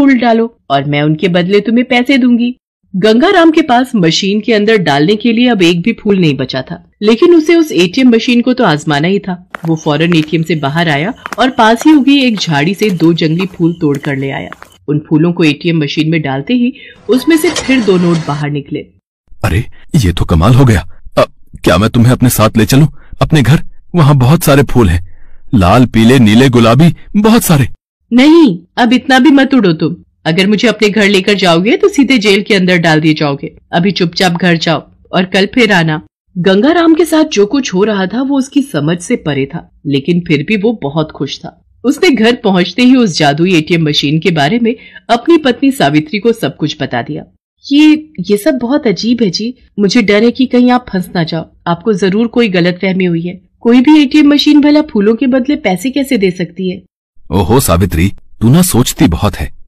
फूल डालो और मैं उनके बदले तुम्हें पैसे दूंगी गंगाराम के पास मशीन के अंदर डालने के लिए अब एक भी फूल नहीं बचा था लेकिन उसे उस एटीएम मशीन को तो आजमाना ही था वो फौरन एटीएम से बाहर आया और पास ही उगी एक झाड़ी से दो जंगली फूल तोड़ कर ले आया उन फूलों को एटीएम मशीन में डालते ही उसमें से फिर दो नोट बाहर निकले अरे ये तो कमाल हो गया अब क्या मैं तुम्हें अपने साथ ले चलूं अपने घर वहाँ बहुत सारे फूल हैं लाल पीले नीले गुलाबी बहुत सारे नहीं अब इतना भी मत उड़ो तुम अगर मुझे अपने घर लेकर जाओगे तो सीधे जेल के अंदर डाल दिए जाओगे अभी चुपचाप घर जाओ और कल फिर आना गंगाराम के साथ जो कुछ हो रहा था वो उसकी समझ से परे था लेकिन फिर भी वो बहुत खुश था उसने घर पहुंचते ही उस जादुई एटीएम मशीन के बारे में अपनी पत्नी सावित्री को सब कुछ बता दिया ये ये सब बहुत अजीब है जी मुझे डर है कि कहीं आप फंस ना जाओ आपको जरूर कोई गलत फहमी हुई है कोई भी एटीएम मशीन भला फूलों के बदले पैसे कैसे दे सकती है ओहो सावित्री तू ना सोचती बहुत है